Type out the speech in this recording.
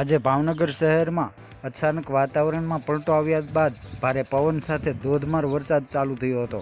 આજે ભાવનગર શહેરમાં અચાનક વાતાવરણમાં પલટો આવ્યા બાદ ભારે પવન સાથે ધોધમાર વરસાદ ચાલુ થયો હતો